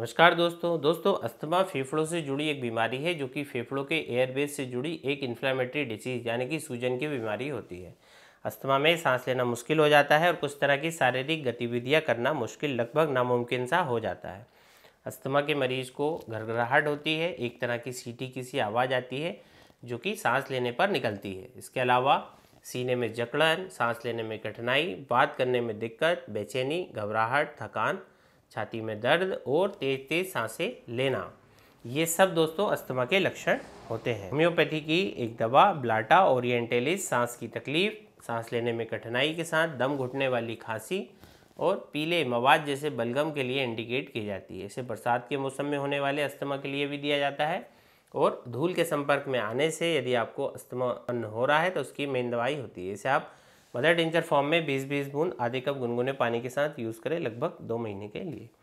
नमस्कार दोस्तों दोस्तों अस्थमा फेफड़ों से जुड़ी एक बीमारी है जो कि फेफड़ों के एयरबेस से जुड़ी एक इन्फ्लामेटरी डिसीज यानी कि सूजन की बीमारी होती है अस्थमा में सांस लेना मुश्किल हो जाता है और कुछ तरह की शारीरिक गतिविधियां करना मुश्किल लगभग नामुमकिन सा हो जाता है अस्थमा के मरीज को घरघराहट होती है एक तरह की सीटी की सी आवाज़ आती है जो कि सांस लेने पर निकलती है इसके अलावा सीने में जकड़न सांस लेने में कठिनाई बात करने में दिक्कत बेचैनी घबराहट थकान छाती में दर्द और तेज तेज सांसें लेना ये सब दोस्तों अस्थमा के लक्षण होते हैं होम्योपैथी की एक दवा ब्लाटा ओरिएंटेलिस सांस की तकलीफ सांस लेने में कठिनाई के साथ दम घुटने वाली खांसी और पीले मवाद जैसे बलगम के लिए इंडिकेट की जाती है इसे बरसात के मौसम में होने वाले अस्थमा के लिए भी दिया जाता है और धूल के संपर्क में आने से यदि आपको अस्थमा हो रहा है तो उसकी मेन दवाई होती है इसे आप मदर टिंचर फॉर्म में 20-20 बूंद आधे कप गुनगुने पानी के साथ यूज़ करें लगभग दो महीने के लिए